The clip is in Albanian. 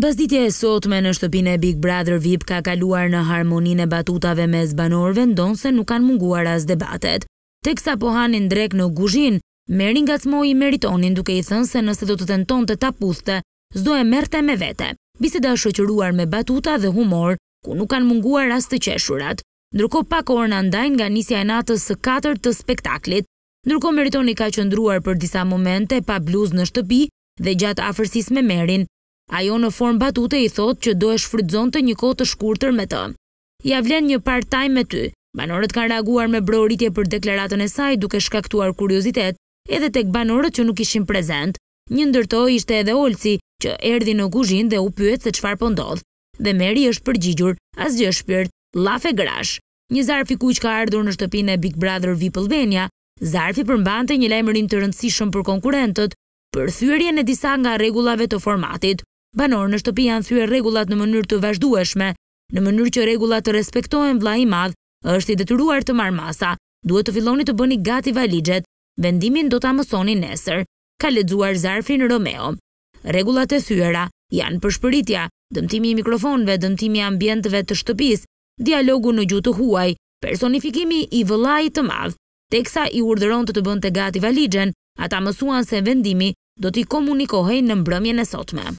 Bazditja e sotme në shtëpinë e Big Brother VIP ka kaluar në harmoninë e batutave mes banorëve ndonse nuk kanë munguar as debatet. Teksa po hanin drek në kuzhinë, Meritoni i Meritonin duke i thënë se nëse do të tentonte të puthte, s'do e merrte me vete. Biseda da shoqëruar me batuta dhe humor, ku nuk kanë munguar as të qeshurat. Ndërkohë pak orë në ndajnë nga nisja e natës së 4 të spektaklit, ndërkohë Meritoni ka qëndruar për disa momente pa bluzë në shtëpi dhe gjatë afërsisë me Merin. Ajo në formë batute i thot që do e shfrydzon të një kohë të shkurëtër me të. Ja vlen një part-time me ty. Banorët kanë reaguar me broritje për deklaratën e saj duke shkaktuar kuriozitet edhe tek banorët që nuk ishin prezent. Një ndërto ishte edhe Olci që erdi në kuzhin dhe u pyet se qfar pëndodh. Po dhe Meri është përgjigjur, asgjë shpirt, lafe grash. Një zarfi kuq ka ardhur në shtëpin e Big Brother Vip zarfi përmbante një lajmërim të rëndësishëm për konkurentët, për thyrjen e disa nga regulave të formatit. Banor në shtëpi janë thyer rregullat në mënyrë të vazhdueshme, në mënyrë që rregullat të respektohen vlla i madh, është i detyruar të marr masa. Duhet të filloni të bëni gati valixhet. Vendimin do ta mësoni nesër. Ka lexuar Zarfin Romeo. Rregullat e thyera janë përshpëritja, dëmtimi i mikrofonëve, dëmtimi i ambientëve të shtëpisë, dialogu në gjuhë të huaj, personifikimi i vëlaj të madh. Teksa i urdhëron të të bënte gati valixhen, ata mësuan se vendimi do t'i komunikohej në mbrëmjen e sotme.